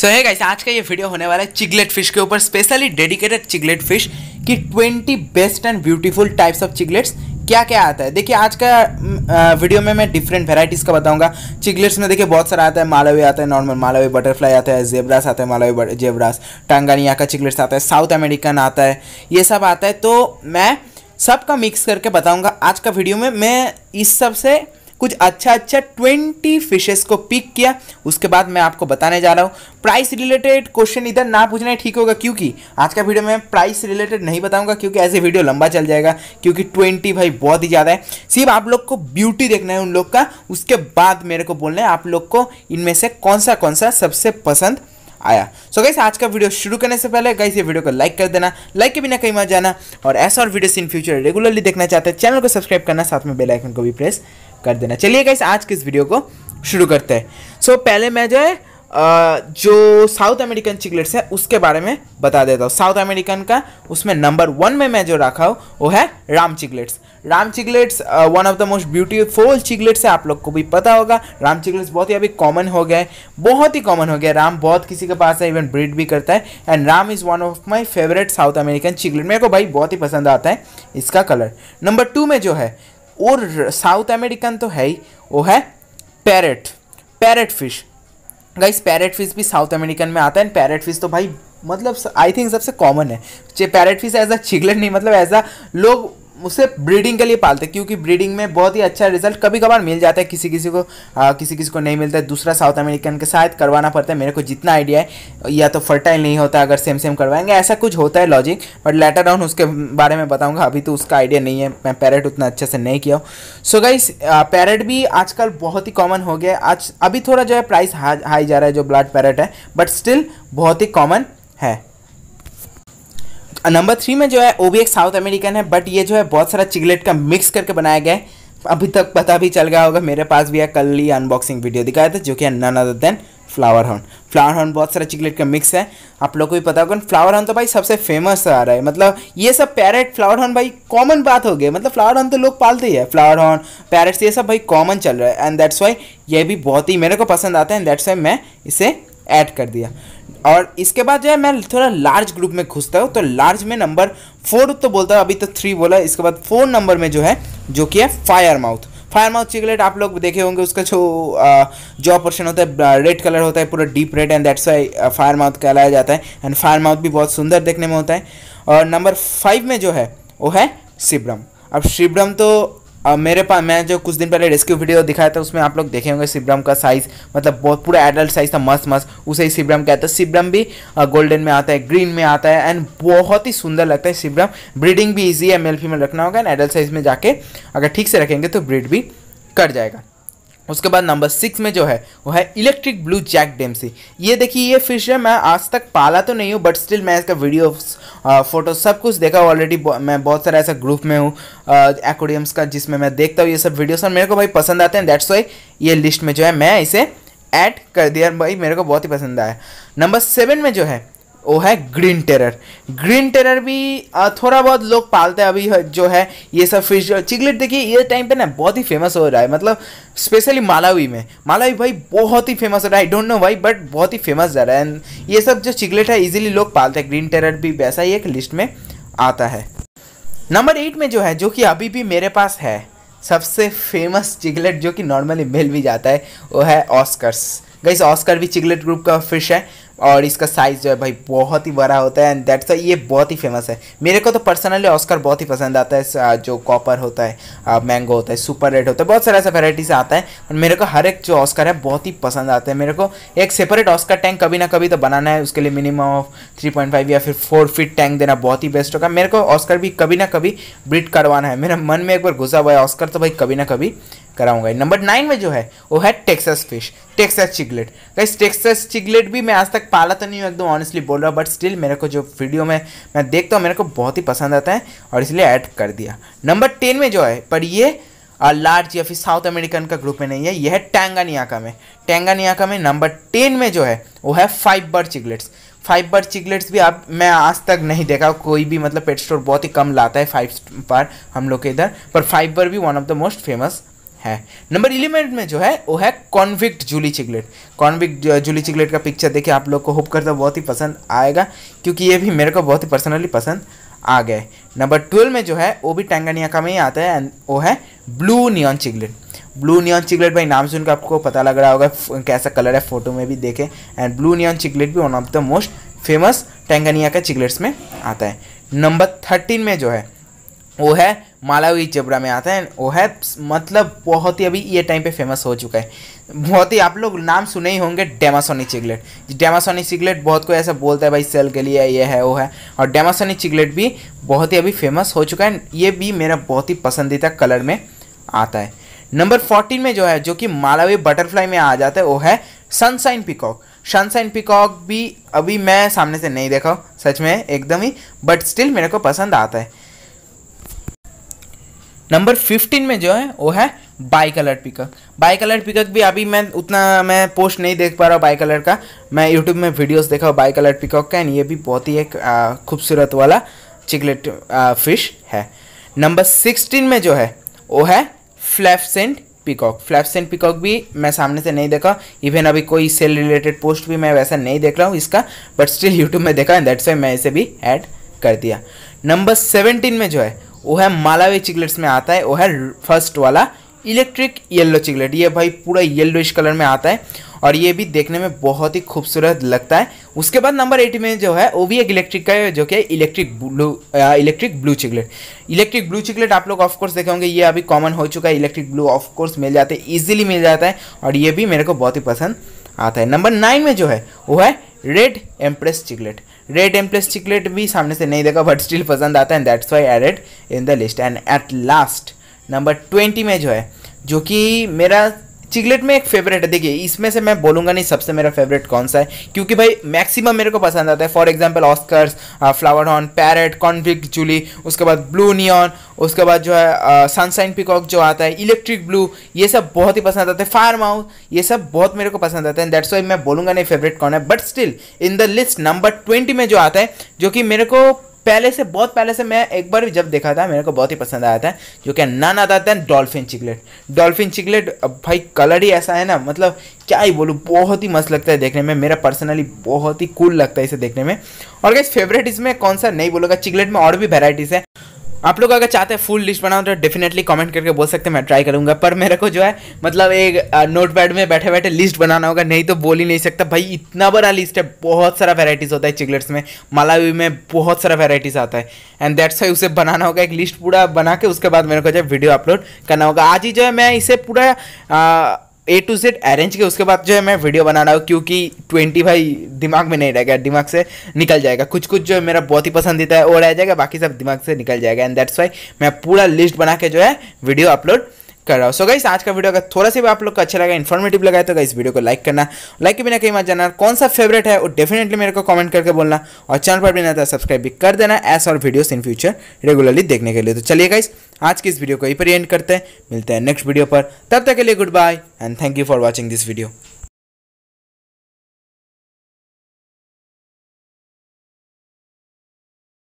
सो है गाइस आज का ये वीडियो होने वाला है चिगलेट फिश के ऊपर स्पेशली डेडिकेटेड चिगलेट फिश की twenty best and beautiful types of cichlids क्या क्या आता है देखिए आज का वीडियो में मैं डिफरेंट वेराइटीज़ का बताऊंगा चिगलेट्स में देखिए बहुत सारा आता है मालवी आता है नॉर्मल मालवी बटरफ्लाई आता है जेबरास आता है मालवी जेबरास टांगानिया का चिगलेट्स आता है साउथ अमेरिकन आता है ये सब आता है तो मैं सबका मिक्स करके बताऊंगा आज का वीडियो में मैं इस सब से कुछ अच्छा अच्छा ट्वेंटी फिशेस को पिक किया उसके बाद मैं आपको बताने जा रहा हूँ प्राइस रिलेटेड क्वेश्चन इधर ना पूछना ठीक होगा क्योंकि आज का वीडियो मैं प्राइस रिलेटेड नहीं बताऊंगा क्योंकि ऐसे वीडियो लंबा चल जाएगा क्योंकि ट्वेंटी भाई बहुत ही ज़्यादा है सिर्फ आप लोग को ब्यूटी देखना है उन लोग का उसके बाद मेरे को बोलना है आप लोग को इनमें से कौन सा कौन सा सबसे पसंद आया सो so गाइस आज का वीडियो शुरू करने से पहले गाइस ये वीडियो को लाइक कर देना लाइक के बिना कहीं मत जाना और ऐसा और वीडियोस इन फ्यूचर रेगुलरली देखना चाहते हैं चैनल को सब्सक्राइब करना साथ में बेल आइकन को भी प्रेस कर देना चलिए गाइस आज के इस वीडियो को शुरू करते हैं सो so, पहले मैं जो है जो साउथ अमेरिकन चिकलेट्स है उसके बारे में बता देता हूँ साउथ अमेरिकन का उसमें नंबर वन में मैं जो रखा हूँ वो है ram cichlids ram cichlids one of the most beautiful cichlids है आप लोग को भी पता होगा राम चिकलेट्स बहुत ही अभी कॉमन हो गए बहुत ही कॉमन हो गया राम बहुत किसी के पास है इवन ब्रीड भी करता है and ram is one of my favourite South American cichlid मेरे को भाई बहुत ही पसंद आता है इसका कलर नंबर टू में जो है और साउथ अमेरिकन तो है ही वो है parrot parrot fish guys parrot fish भी साउथ अमेरिकन में आता है पैरेट फिश तो भाई मतलब आई थिंक सबसे कॉमन है parrot fish as a cichlid नहीं मतलब एज अ लोग उसे ब्रीडिंग के लिए पालते हैं क्योंकि ब्रीडिंग में बहुत ही अच्छा रिजल्ट कभी कभार मिल जाता है किसी किसी को आ, किसी किसी को नहीं मिलता है दूसरा साउथ अमेरिकन के साथ करवाना पड़ता है मेरे को जितना आइडिया है या तो फर्टाइल नहीं होता अगर सेम सेम करवाएंगे ऐसा कुछ होता है लॉजिक बट लेटर डाउन उसके बारे में बताऊँगा अभी तो उसका आइडिया नहीं है मैं पैरट उतना अच्छे से नहीं किया सो गई गाइस पैरट भी आजकल बहुत ही कॉमन हो गया आज अभी थोड़ा जो है प्राइस हाई जा रहा है जो ब्लड पैरट है बट स्टिल बहुत ही कॉमन है नंबर थ्री में जो है वो भी एक साउथ अमेरिकन है बट ये जो है बहुत सारा चिगलेट का मिक्स करके बनाया गया है अभी तक पता भी चल गया होगा मेरे पास भी कल ही अनबॉक्सिंग वीडियो दिखाया था जो कि none other than flower horn flower horn बहुत सारा चिकलेट का मिक्स है आप लोग को भी पता होगा फ्लावर हॉर्न तो भाई सबसे फेमस आ रहा है मतलब ये सब पैरेट फ्लावर हॉर्न भाई कॉमन बात हो गई मतलब फ्लावर हॉर्न तो लोग पालते ही है फ्लावर हॉर्न पैरेट्स ये सब भाई कॉमन चल रहा है एंड दैट्स वाई ये भी बहुत ही मेरे को पसंद आता है एंड दैट्स वाई मैं इसे ऐड कर दिया और इसके बाद जो है मैं थोड़ा लार्ज ग्रुप में घुसता हूँ तो लार्ज में नंबर फोर तो बोलता हूँ अभी तो थ्री बोला इसके बाद फोर नंबर में जो है जो कि है fire mouth fire mouth cichlid आप लोग देखे होंगे उसका जो जो ऑपरेशन होता है रेड कलर होता है पूरा deep red and that's why fire mouth कहलाया जाता है एंड फायर माउथ भी बहुत सुंदर देखने में होता है और नंबर फाइव में जो है वो है शिब्रम अब शिब्रम तो अब मेरे पास मैं जो कुछ दिन पहले रेस्क्यू वीडियो दिखाया था उसमें आप लोग देखे होंगे सिब्रम का साइज़ मतलब बहुत पूरा एडल्ट साइज़ था मस्त मस्त उसे ही सिब्रम कहते हैं सिब्रम भी गोल्डन में आता है ग्रीन में आता है एंड बहुत ही सुंदर लगता है सिब्रम ब्रीडिंग भी ईजी है मेल फीमेल रखना होगा एंड एडल्ट साइज़ में जाके अगर ठीक से रखेंगे तो ब्रीड भी कर जाएगा उसके बाद नंबर सिक्स में जो है वो है इलेक्ट्रिक ब्लू जैक डेमसी ये देखिए ये फिश है मैं आज तक पाला तो नहीं हूँ बट स्टिल मैं इसका वीडियो फोटो सब कुछ देखा ऑलरेडी मैं बहुत सारा ऐसा ग्रुप में हूँ एक्वेरियम्स का जिसमें मैं देखता हूँ ये सब वीडियोस और मेरे को भाई पसंद आते हैं दैट्स वाई ये लिस्ट में जो है मैं इसे ऐड कर दिया भाई मेरे को बहुत ही पसंद आया नंबर सेवन में जो है वो है ग्रीन टेरर ग्रीन टेरर भी थोड़ा बहुत लोग पालते हैं अभी जो है ये सब फिश चिकलेट देखिए ये टाइम पे ना बहुत ही फेमस हो रहा है मतलब स्पेशली मालावी में मालावी भाई बहुत ही फेमस हो रहा है I don't know why but बहुत ही फेमस जा रहा है एंड ये सब जो चिकलेट है इजीली लोग पालते हैं ग्रीन टेरर भी वैसा ही एक लिस्ट में आता है नंबर एट में जो है जो कि अभी भी मेरे पास है सबसे फेमस चिकलेट जो कि नॉर्मली मिल भी जाता है वो है ऑस्कर्स गई ऑस्कर भी चिकलेट ग्रुप का फिश है और इसका साइज़ जो है भाई बहुत ही बड़ा होता है एंड दैट्स ये बहुत ही फेमस है मेरे को तो पर्सनली ऑस्कर बहुत ही पसंद आता है जो कॉपर होता है मैंगो होता है सुपर रेड होता है बहुत सारे ऐसा वेराइटीज़ आता है और मेरे को हर एक जो ऑस्कर है बहुत ही पसंद आता है मेरे को एक सेपरेट ऑस्कर टैंक कभी ना कभी तो बनाना है उसके लिए minimum of three point five या फिर फोर फीट टैंक देना बहुत ही बेस्ट होगा मेरे को ऑस्कर भी कभी ना कभी ब्रिड करवाना है मेरा मन में एक बार घुसा हुआ है ऑस्कर तो भाई कभी ना कभी कराऊंगा नंबर नाइन में जो है वो है Texas fish Texas cichlid guys Texas cichlid भी मैं आज तक पाला तो नहीं हूँ एकदम ऑनेस्टली बोल रहा बट स्टिल मेरे को जो वीडियो में मैं देखता हूँ मेरे को बहुत ही पसंद आता है और इसलिए ऐड कर दिया नंबर टेन में जो है पर ये लार्ज या फिर साउथ अमेरिकन का ग्रुप में नहीं है यह है टैंगानियाका में टैंगानियाका में नंबर टेन में जो है वो है five bird cichlids five bird cichlids भी आप मैं आज तक नहीं देखा कोई भी मतलब पेट स्टोर बहुत ही कम लाता है फाइव बार हम लोग के इधर पर फाइव बर भी one of the most famous है नंबर इलेवेंट में जो है वो है convict julie cichlid convict julie cichlid का पिक्चर देखिए आप लोग को होप करता बहुत ही पसंद आएगा क्योंकि ये भी मेरे को बहुत ही पर्सनली पसंद आ गए नंबर ट्वेल्व में जो है वो भी का में ही आता है एंड वो है blue neon cichlid blue neon cichlid भाई नाम सुनकर आपको पता लग रहा होगा कैसा कलर है फोटो में भी देखें एंड ब्लू नियॉन चिगलेट भी one of the most famous Tanganyika का चिगलेट्स में आता है नंबर थर्टीन में जो है वो है मालावी जबरा में आता है वो है मतलब बहुत ही अभी ये टाइम पे फेमस हो चुका है बहुत ही आप लोग नाम सुने ही होंगे डेमासोनी चिगलेट डेमासोनी चिगलेट बहुत कोई ऐसा बोलता है भाई सेल के लिए ये है वो है और डेमासोनी चिगलेट भी बहुत ही अभी फेमस हो चुका है ये भी मेरा बहुत ही पसंदीदा कलर में आता है नंबर फोर्टीन में जो है जो कि मालावी बटरफ्लाई में आ जाता है वो है सनसाइन पिकॉक सनसाइन पिकॉक भी अभी मैं सामने से नहीं देखा सच में एकदम ही बट स्टिल मेरे को पसंद आता है नंबर फिफ्टीन में जो है वो है bicolour pickup bicolour pickup भी अभी मैं उतना मैं पोस्ट नहीं देख पा रहा हूँ बाई कलर का मैं यूट्यूब में वीडियोस देखा हूँ बाई कलर पिकअप का एंड ये भी बहुत ही एक खूबसूरत वाला चिकलेट फिश है नंबर सिक्सटीन में जो है वो है फ्लैपसेंट पिकॉक फ्लैपसेंट पिकॉक भी मैं सामने से नहीं देखा इवन अभी कोई सेल रिलेटेड पोस्ट भी मैं वैसा नहीं देख रहा हूँ इसका बट स्टिल यूट्यूब में देखा एंड दैट्स वाई मैं इसे भी ऐड कर दिया नंबर सेवेंटीन में जो है वो है मालावी चिकलेट्स में आता है वो है फर्स्ट वाला इलेक्ट्रिक येल्लो चिकलेट ये भाई पूरा येल्लोइश कलर में आता है और ये भी देखने में बहुत ही खूबसूरत लगता है उसके बाद नंबर एट में जो है वो भी एक इलेक्ट्रिक का है जो कि electric blue electric blue cichlid electric blue cichlid आप लोग ऑफकोर्स देखे होंगे ये अभी कॉमन हो चुका है इलेक्ट्रिक ब्लू ऑफकोर्स मिल जाते हैं ईजिली मिल जाता है और ये भी मेरे को बहुत ही पसंद आता है नंबर नाइन में जो है वो है red empress cichlid red empress cichlid भी सामने से नहीं देखा बट स्टिल पसंद आता है and that's why added in the list and at last number twenty में जो है जो कि मेरा चिकलेट में एक फेवरेट है देखिए इसमें से मैं बोलूँगा नहीं सबसे मेरा फेवरेट कौन सा है क्योंकि भाई मैक्सिमम मेरे को पसंद आता है for example Oscars flower horn parrot convict julie उसके बाद ब्लू नियॉन उसके बाद जो है सनसाइन uh, पिकॉक जो आता है इलेक्ट्रिक ब्लू ये सब बहुत ही पसंद आता है फार्म हाउस ये सब बहुत मेरे को पसंद आता है दैट्स वाई मैं बोलूँगा नहीं फेवरेट कौन है but still in the list number twenty में जो आता है जो कि मेरे को पहले से बहुत पहले से मैं एक बार भी जब देखा था मेरे को बहुत ही पसंद आया था जो कि नन आता था डॉल्फिन चिकलेट डॉल्फिन चिकलेट अब भाई कलर ही ऐसा है ना मतलब क्या ही बोलूँ बहुत ही मस्त लगता है देखने में मेरा पर्सनली बहुत ही कूल लगता है इसे देखने में और क्या फेवरेट इसमें कौन सा नहीं बोलूँगा चिकलेट में और भी वेराइटीज़ है आप लोग अगर चाहते हैं फुल लिस्ट बनाओ तो डेफिनेटली कमेंट करके बोल सकते हैं मैं ट्राई करूंगा पर मेरे को जो है मतलब एक नोट पैड में बैठे बैठे लिस्ट बनाना होगा नहीं तो बोल ही नहीं सकता भाई इतना बड़ा लिस्ट है बहुत सारा वेराइटीज़ होता है चिकलेट्स में मालावी में बहुत सारा वेराइटीज़ आता है एंड दैट्स वाई उसे बनाना होगा एक लिस्ट पूरा बना के उसके बाद मेरे को जो है वीडियो अपलोड करना होगा आज ही जो है मैं इसे पूरा ए टू जेड अरेंज के उसके बाद जो है मैं वीडियो बना रहा हूँ क्योंकि ट्वेंटी भाई दिमाग में नहीं रहेगा दिमाग से निकल जाएगा कुछ कुछ जो है मेरा बहुत ही पसंदीदा है वो रह जाएगा बाकी सब दिमाग से निकल जाएगा एंड दैट्स वाई मैं पूरा लिस्ट बना के जो है वीडियो अपलोड कर रहा हूँ सो गाइस आज का वीडियो अगर थोड़ा सा भी आप लोग को अच्छा लगा इन्फॉर्मेटिव लगा तो गाइस वीडियो को लाइक करना लाइक के बिना कहीं मत जाना कौन सा फेवरेट है वो डेफिनेटली मेरे को कमेंट करके बोलना और चैनल पर भी ना था सब्सक्राइब भी कर देना ऐसा और वीडियोस इन फ्यूचर रेगुलरली देखने के लिए तो चलिए गाइस आज की इस वीडियो को यहीं पर एंड करते हैं मिलते हैं नेक्स्ट वीडियो पर तब तक के लिए good bye and thank you for watching this video